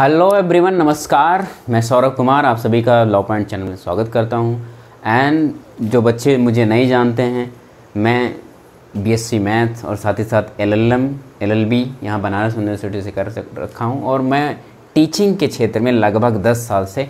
hello everyone नमस्कार मैं सौरभ कुमार आप सभी का लॉ पॉइंट चैनल में स्वागत करता हूं एंड जो बच्चे मुझे नहीं जानते हैं मैं बीएससी मैथ और साथ ही साथ एलएलएम एलएलबी यहाँ बनारस यूनिवर्सिटी से कर रखा हूँ और मैं टीचिंग के क्षेत्र में लगभग दस साल से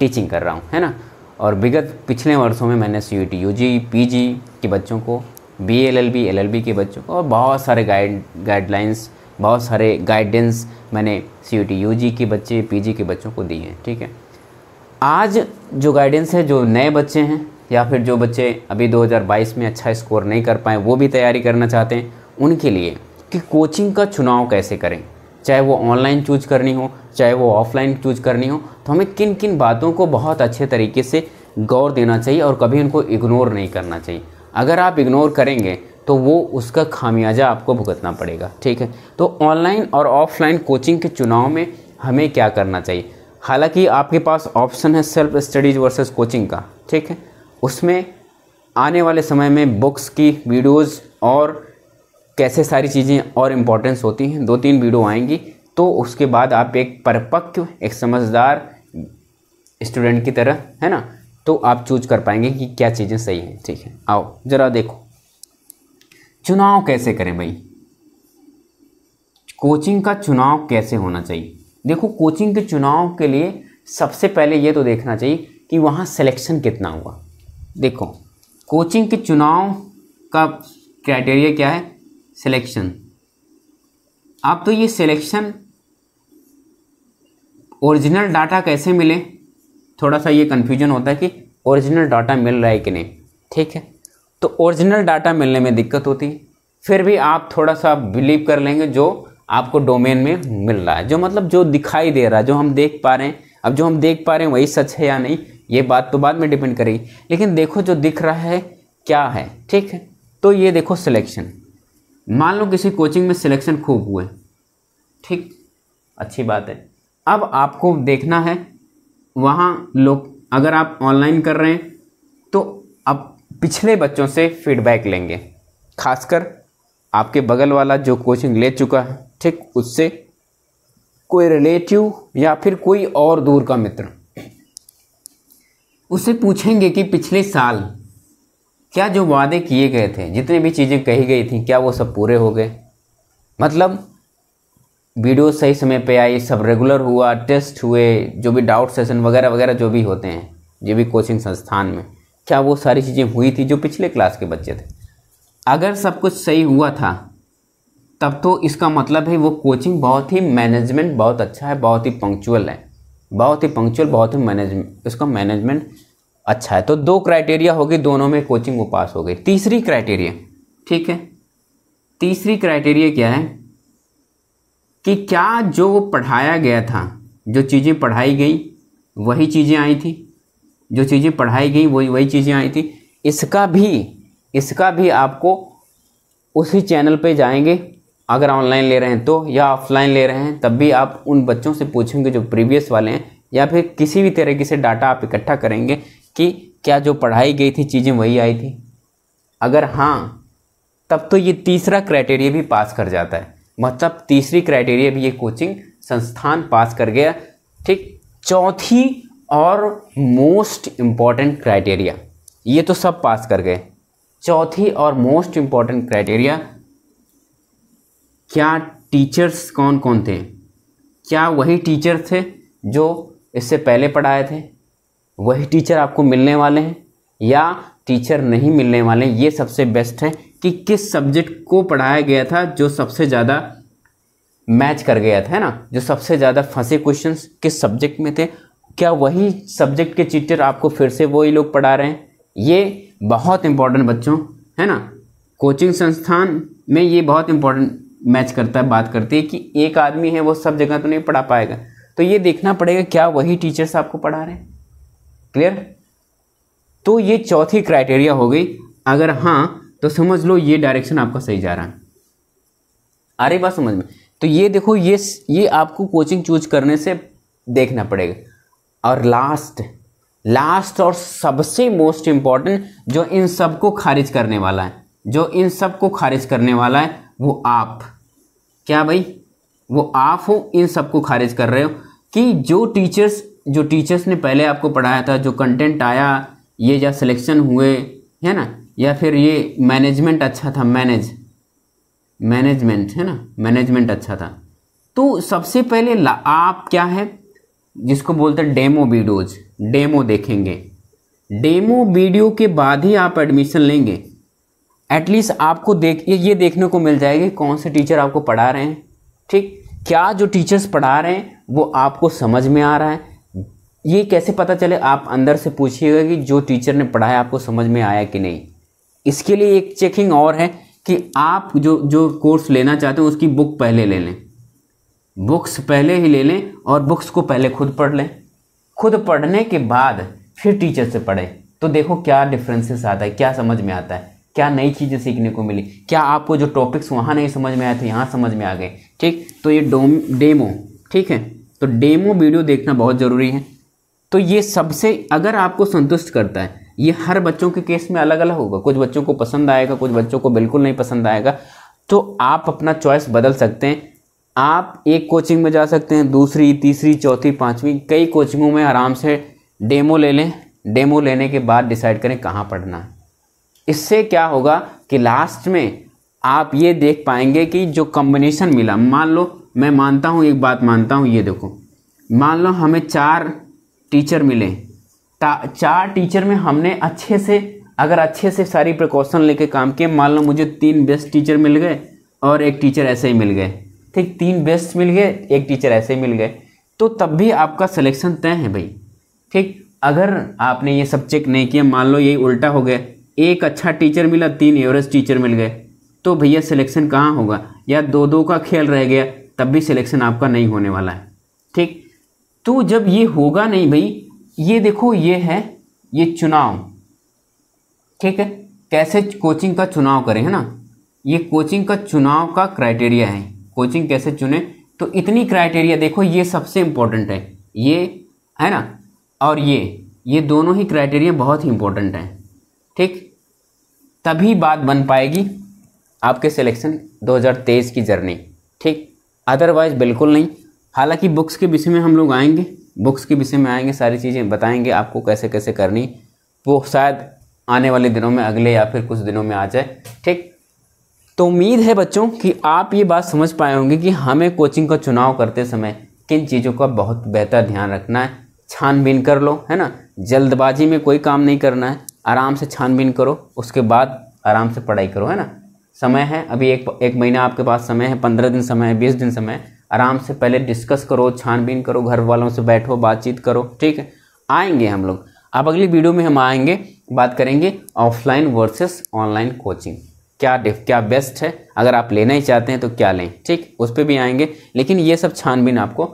टीचिंग कर रहा हूँ है ना और विगत पिछले वर्षों में मैंने C U T U G P G के बच्चों को B L L B L L B के बच्चों को और बहुत सारे गाइड गाइडलाइंस बहुत सारे गाइडेंस मैंने C U T U G के बच्चे पी जी के बच्चों को दिए हैं ठीक है आज जो गाइडेंस है जो नए बच्चे हैं या फिर जो बच्चे अभी 2022 में अच्छा स्कोर नहीं कर पाए वो भी तैयारी करना चाहते हैं उनके लिए कि कोचिंग का चुनाव कैसे करें चाहे वो ऑनलाइन चूज करनी हो चाहे वो ऑफलाइन चूज करनी हो तो हमें किन किन बातों को बहुत अच्छे तरीके से गौर देना चाहिए और कभी उनको इग्नोर नहीं करना चाहिए अगर आप इग्नोर करेंगे तो वो उसका खामियाजा आपको भुगतना पड़ेगा ठीक है तो ऑनलाइन और ऑफलाइन कोचिंग के चुनाव में हमें क्या करना चाहिए हालांकि आपके पास ऑप्शन है सेल्फ स्टडीज़ वर्सेस कोचिंग का ठीक है उसमें आने वाले समय में बुक्स की वीडियोज़ और कैसे सारी चीज़ें और इम्पोर्टेंस होती हैं दो तीन वीडियो आएंगी तो उसके बाद आप एक परिपक्व एक समझदार स्टूडेंट की तरह है ना तो आप चूज कर पाएंगे कि क्या चीज़ें सही हैं ठीक है आओ ज़रा देखो चुनाव कैसे करें भाई कोचिंग का चुनाव कैसे होना चाहिए देखो कोचिंग के चुनाव के लिए सबसे पहले ये तो देखना चाहिए कि वहाँ सिलेक्शन कितना हुआ देखो कोचिंग के चुनाव का क्राइटेरिया क्या है सिलेक्शन आप तो ये सिलेक्शन ओरिजिनल डाटा कैसे मिले थोड़ा सा ये कन्फ्यूजन होता है कि ओरिजिनल डाटा मिल रहा है कि नहीं ठीक है तो ओरिजिनल डाटा मिलने में दिक्कत होती है फिर भी आप थोड़ा सा बिलीव कर लेंगे जो आपको डोमेन में मिल रहा है जो मतलब जो दिखाई दे रहा है जो हम देख पा रहे हैं अब जो हम देख पा रहे हैं वही सच है या नहीं ये बात तो बाद में डिपेंड करेगी लेकिन देखो जो दिख रहा है क्या है ठीक है तो ये देखो सिलेक्शन मान लो किसी कोचिंग में सिलेक्शन खूब हुए ठीक अच्छी बात है अब आपको देखना है वहाँ लोग अगर आप ऑनलाइन कर रहे हैं पिछले बच्चों से फीडबैक लेंगे खासकर आपके बगल वाला जो कोचिंग ले चुका है ठीक उससे कोई रिलेटिव या फिर कोई और दूर का मित्र उससे पूछेंगे कि पिछले साल क्या जो वादे किए गए थे जितने भी चीज़ें कही गई थी क्या वो सब पूरे हो गए मतलब वीडियो सही समय पे आई सब रेगुलर हुआ टेस्ट हुए जो भी डाउट सेशन वगैरह वगैरह जो भी होते हैं जो भी कोचिंग संस्थान में क्या वो सारी चीज़ें हुई थी जो पिछले क्लास के बच्चे थे अगर सब कुछ सही हुआ था तब तो इसका मतलब है वो कोचिंग बहुत ही मैनेजमेंट बहुत अच्छा है बहुत ही पंक्चुअल है बहुत ही पंक्चुअल बहुत ही मैनेजमेंट उसका मैनेजमेंट अच्छा है तो दो क्राइटेरिया होगी दोनों में कोचिंग वो पास हो गई तीसरी क्राइटेरिया ठीक है तीसरी क्राइटेरिया क्या है कि क्या जो वो पढ़ाया गया था जो चीज़ें पढ़ाई गई वही चीज़ें आई थी जो चीज़ें पढ़ाई गई वही वही चीज़ें आई थी इसका भी इसका भी आपको उसी चैनल पे जाएंगे अगर ऑनलाइन ले रहे हैं तो या ऑफलाइन ले रहे हैं तब भी आप उन बच्चों से पूछेंगे जो प्रीवियस वाले हैं या फिर किसी भी तरीके से डाटा आप इकट्ठा करेंगे कि क्या जो पढ़ाई गई थी चीज़ें वही आई थी अगर हाँ तब तो ये तीसरा क्राइटेरिया भी पास कर जाता है मतलब तीसरी क्राइटेरिया भी ये कोचिंग संस्थान पास कर गया ठीक चौथी और मोस्ट इम्पॉर्टेंट क्राइटेरिया ये तो सब पास कर गए चौथी और मोस्ट इम्पॉर्टेंट क्राइटेरिया क्या टीचर्स कौन कौन थे क्या वही टीचर थे जो इससे पहले पढ़ाए थे वही टीचर आपको मिलने वाले हैं या टीचर नहीं मिलने वाले ये सबसे बेस्ट है कि किस सब्जेक्ट को पढ़ाया गया था जो सबसे ज़्यादा मैच कर गया था है ना जो सबसे ज़्यादा फंसे क्वेश्चंस किस सब्जेक्ट में थे क्या वही सब्जेक्ट के चीटर आपको फिर से वही लोग पढ़ा रहे हैं ये बहुत इम्पोर्टेंट बच्चों है ना कोचिंग संस्थान में ये बहुत इम्पोर्टेंट मैच करता है बात करती है कि एक आदमी है वो सब जगह तो नहीं पढ़ा पाएगा तो ये देखना पड़ेगा क्या वही टीचर्स आपको पढ़ा रहे हैं क्लियर तो ये चौथी क्राइटेरिया हो गई अगर हाँ तो समझ लो ये डायरेक्शन आपका सही जा रहा है आ रही बात समझ में तो ये देखो ये ये आपको कोचिंग चूज करने से देखना पड़ेगा और लास्ट लास्ट और सबसे मोस्ट इंपॉर्टेंट जो इन सब को खारिज करने वाला है जो इन सब को खारिज करने वाला है वो आप क्या भाई वो आप हो इन सब को खारिज कर रहे हो कि जो टीचर्स जो टीचर्स ने पहले आपको पढ़ाया था जो कंटेंट आया ये या सिलेक्शन हुए है ना या फिर ये मैनेजमेंट अच्छा था मैनेज मैनेजमेंट है ना मैनेजमेंट अच्छा था तो सबसे पहले आप क्या है जिसको बोलते हैं डेमो वीडियोज डेमो देखेंगे डेमो वीडियो के बाद ही आप एडमिशन लेंगे एटलीस्ट आपको देख ये देखने को मिल जाएगी कौन से टीचर आपको पढ़ा रहे हैं ठीक क्या जो टीचर्स पढ़ा रहे हैं वो आपको समझ में आ रहा है ये कैसे पता चले आप अंदर से पूछिएगा कि जो टीचर ने पढ़ाया आपको समझ में आया कि नहीं इसके लिए एक चेकिंग और है कि आप जो जो कोर्स लेना चाहते हो उसकी बुक पहले ले लें बुक्स पहले ही ले लें और बुक्स को पहले खुद पढ़ लें खुद पढ़ने के बाद फिर टीचर से पढ़ें तो देखो क्या डिफरेंसेस आता है क्या समझ में आता है क्या नई चीज़ें सीखने को मिली क्या आपको जो टॉपिक्स वहाँ नहीं समझ में आए थे यहाँ समझ में आ गए ठीक तो ये डोम डेमो ठीक है तो डेमो वीडियो देखना बहुत ज़रूरी है तो ये सबसे अगर आपको संतुष्ट करता है ये हर बच्चों के केस में अलग अलग होगा कुछ बच्चों को पसंद आएगा कुछ बच्चों को बिल्कुल नहीं पसंद आएगा तो आप अपना चॉइस बदल सकते हैं आप एक कोचिंग में जा सकते हैं दूसरी तीसरी चौथी पाँचवीं कई कोचिंगों में आराम से डेमो ले लें डेमो लेने के बाद डिसाइड करें कहाँ पढ़ना है इससे क्या होगा कि लास्ट में आप ये देख पाएंगे कि जो कम्बिनेशन मिला मान लो मैं मानता हूँ एक बात मानता हूँ ये देखो मान लो हमें चार टीचर मिले चार टीचर में हमने अच्छे से अगर अच्छे से सारी प्रिकॉशन लेके काम किए मान लो मुझे तीन बेस्ट टीचर मिल गए और एक टीचर ऐसे ही मिल गए ठीक तीन बेस्ट मिल गए एक टीचर ऐसे मिल गए तो तब भी आपका सिलेक्शन तय है भाई ठीक अगर आपने ये सब चेक नहीं किया मान लो यही उल्टा हो गया एक अच्छा टीचर मिला तीन एवरेज टीचर मिल गए तो भैया सिलेक्शन कहाँ होगा या दो दो का खेल रह गया तब भी सिलेक्शन आपका नहीं होने वाला है ठीक तो जब ये होगा नहीं भाई ये देखो ये है ये चुनाव ठीक है कैसे कोचिंग का चुनाव करें है ना ये कोचिंग का चुनाव का क्राइटेरिया है कोचिंग कैसे चुने तो इतनी क्राइटेरिया देखो ये सबसे इम्पोर्टेंट है ये है ना और ये ये दोनों ही क्राइटेरिया बहुत ही इम्पोर्टेंट हैं ठीक तभी बात बन पाएगी आपके सिलेक्शन 2023 की जर्नी ठीक अदरवाइज़ बिल्कुल नहीं हालांकि बुक्स के विषय में हम लोग आएंगे बुक्स के विषय में आएंगे सारी चीज़ें बताएंगे आपको कैसे कैसे करनी वो शायद आने वाले दिनों में अगले या फिर कुछ दिनों में आ जाए ठीक तो उम्मीद है बच्चों कि आप ये बात समझ पाए होंगे कि हमें कोचिंग का चुनाव करते समय किन चीज़ों का बहुत बेहतर ध्यान रखना है छानबीन कर लो है ना जल्दबाजी में कोई काम नहीं करना है आराम से छानबीन करो उसके बाद आराम से पढ़ाई करो है ना समय है अभी एक एक महीना आपके पास समय है पंद्रह दिन समय है बीस दिन समय है आराम से पहले डिस्कस करो छानबीन करो घर वालों से बैठो बातचीत करो ठीक है आएंगे हम लोग अब अगली वीडियो में हम आएंगे बात करेंगे ऑफलाइन वर्सेस ऑनलाइन कोचिंग क्या क्या बेस्ट है अगर आप लेना ही चाहते हैं तो क्या लें ठीक उस पर भी आएंगे लेकिन ये सब छानबीन आपको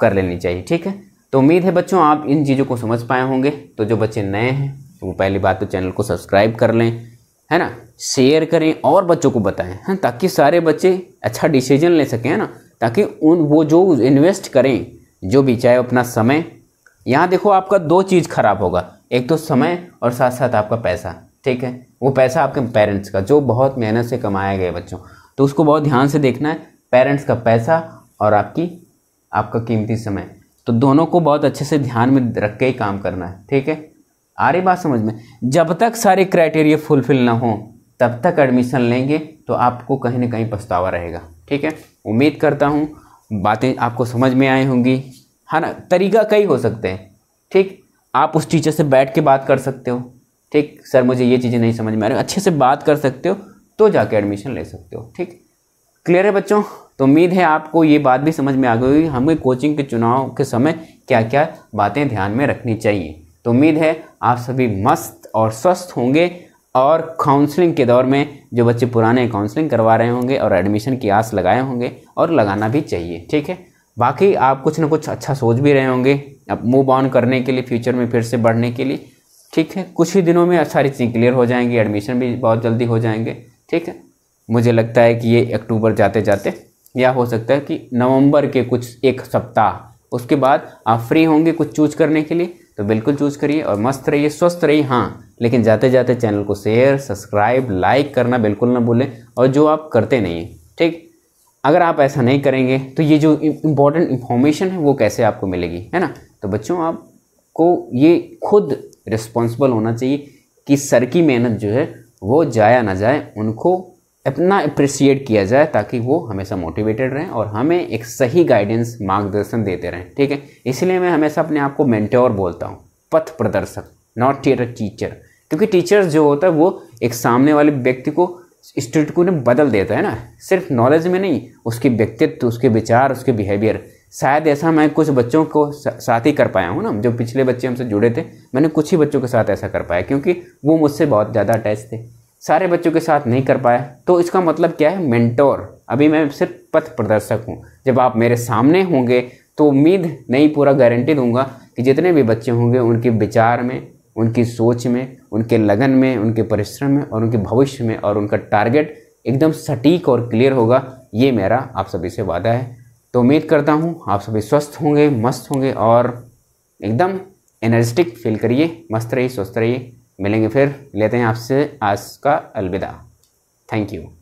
कर लेनी चाहिए ठीक है तो उम्मीद है बच्चों आप इन चीज़ों को समझ पाए होंगे तो जो बच्चे नए हैं तो वो पहली बात तो चैनल को सब्सक्राइब कर लें है ना शेयर करें और बच्चों को बताएं है ताकि सारे बच्चे अच्छा डिसीजन ले सकें है ना ताकि उन वो जो इन्वेस्ट करें जो भी चाहे अपना समय यहाँ देखो आपका दो चीज़ खराब होगा एक तो समय और साथ साथ आपका पैसा ठीक है वो पैसा आपके पेरेंट्स का जो बहुत मेहनत से कमाया गया बच्चों तो उसको बहुत ध्यान से देखना है पेरेंट्स का पैसा और आपकी आपका कीमती समय तो दोनों को बहुत अच्छे से ध्यान में रख के ही काम करना है ठीक है आ रही बात समझ में जब तक सारे क्राइटेरिया फुलफिल ना हो तब तक एडमिशन लेंगे तो आपको कहीं ना कहीं पछतावा रहेगा ठीक है उम्मीद करता हूँ बातें आपको समझ में आई होंगी है ना तरीका कई हो सकते हैं ठीक आप उस टीचर से बैठ के बात कर सकते हो ठीक सर मुझे ये चीज़ें नहीं समझ में आ रही अच्छे से बात कर सकते हो तो जाके एडमिशन ले सकते हो ठीक क्लियर है बच्चों तो उम्मीद है आपको ये बात भी समझ में आ गई हमें कोचिंग के चुनाव के समय क्या क्या बातें ध्यान में रखनी चाहिए तो उम्मीद है आप सभी मस्त और स्वस्थ होंगे और काउंसलिंग के दौर में जो बच्चे पुराने काउंसलिंग करवा रहे होंगे और एडमिशन की आस लगाए होंगे और लगाना भी चाहिए ठीक है बाकी आप कुछ ना कुछ अच्छा सोच भी रहे होंगे अब मूव ऑन करने के लिए फ्यूचर में फिर से बढ़ने के लिए ठीक है कुछ ही दिनों में सारी चीज़ें क्लियर हो जाएंगी एडमिशन भी बहुत जल्दी हो जाएंगे ठीक है मुझे लगता है कि ये अक्टूबर जाते जाते या हो सकता है कि नवंबर के कुछ एक सप्ताह उसके बाद आप फ्री होंगे कुछ चूज करने के लिए तो बिल्कुल चूज करिए और मस्त रहिए स्वस्थ रहिए हाँ लेकिन जाते जाते चैनल को शेयर सब्सक्राइब लाइक करना बिल्कुल ना भूलें और जो आप करते नहीं ठीक अगर आप ऐसा नहीं करेंगे तो ये जो इम्पोर्टेंट इन्फॉर्मेशन है वो कैसे आपको मिलेगी है ना तो बच्चों आप को ये खुद रिस्पॉन्सिबल होना चाहिए कि सर की मेहनत जो है वो जाया ना जाए उनको अपना अप्रिसिएट किया जाए ताकि वो हमेशा मोटिवेटेड रहें और हमें एक सही गाइडेंस मार्गदर्शन देते रहें ठीक है इसलिए मैं हमेशा अपने आप को मेंटोर बोलता हूँ पथ प्रदर्शक नॉट टीयर टीचर क्योंकि टीचर जो होता है वो एक सामने वाले व्यक्ति को स्टूडेंट को बदल देता है ना सिर्फ नॉलेज में नहीं उसके व्यक्तित्व उसके विचार उसके बिहेवियर शायद ऐसा मैं कुछ बच्चों को साथ ही कर पाया हूँ ना जो पिछले बच्चे हमसे जुड़े थे मैंने कुछ ही बच्चों के साथ ऐसा कर पाया क्योंकि वो मुझसे बहुत ज़्यादा अटैच थे सारे बच्चों के साथ नहीं कर पाया तो इसका मतलब क्या है मेंटोर अभी मैं सिर्फ पथ प्रदर्शक हूँ जब आप मेरे सामने होंगे तो उम्मीद नहीं पूरा गारंटी दूंगा कि जितने भी बच्चे होंगे उनके विचार में उनकी सोच में उनके लगन में उनके परिश्रम में और उनके भविष्य में और उनका टारगेट एकदम सटीक और क्लियर होगा ये मेरा आप सभी से वादा है तो उम्मीद करता हूँ आप सभी स्वस्थ होंगे मस्त होंगे और एकदम एनर्जेटिक फील करिए मस्त रहिए स्वस्थ रहिए मिलेंगे फिर लेते हैं आपसे आज का अलविदा थैंक यू